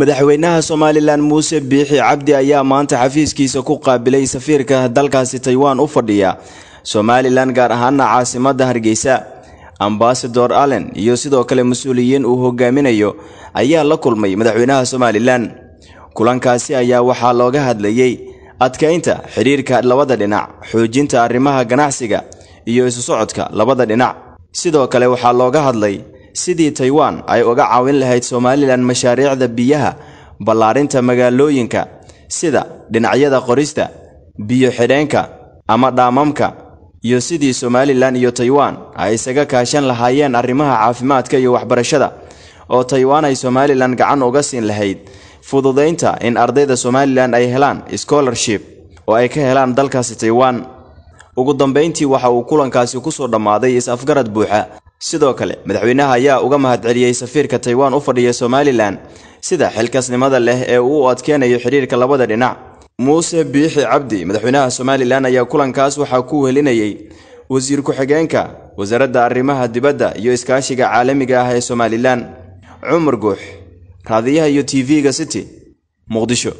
madaxweynaha somalilan muuse biixi cabdi ayaa maanta xafiiskiisa ku qaabilay safiirka dalkaasi taiwan u fadhiya somalilan gaar ahaana caasimadda hargeysa ambasador allen iyo sidoo kale mas-uuliyiin uu hogaaminayo ayaa la kulmay madaxweynaha somalilan kulankaasi ayaa waxaa looga hadlayey adkaynta xidhiirka labada dhinac xoojinta arrimaha ganacsiga iyo isu socodka labada dhinac sidoo kale waxaa looga hadlay sidii taiwan ay uga caawin lahayd somalilan mashaariicda biyaha ballaarinta magaalooyinka sida dhinacyada qorista biyo xidheenka ama dhaamamka iyo sidii somalilan iyo taiwan ay isaga kaashan lahaayeen arrimaha caafimaadka iyo waxbarashada oo taiwan ay somalilan gacan uga siin lahayd fududaynta in ardayda somalilan ay helaan scholarship oo ay ka helaan dalkaasi taiwan ugu dambayntii waxa uu kulankaasi kusoo dhammaaday is-afgarad buuxa sidoo kale madaxweynaha ayaa uga mahadceliyey safiirka taiwan u fadhiya somalilan sida xilkaasnimada leh ee uu u adkeenayo xidhiirka labada dhinac muuse biixi cabdi madaxweynaha somalilan ayaa kulankaas waxaa ku wehelinayey wasiir ku-xigeenka wasaaradda arrimaha dibadda iyo iskaashiga caalamiga ah ee somalilan cumar guux raadiyaha iyo t v-ga city muqdisho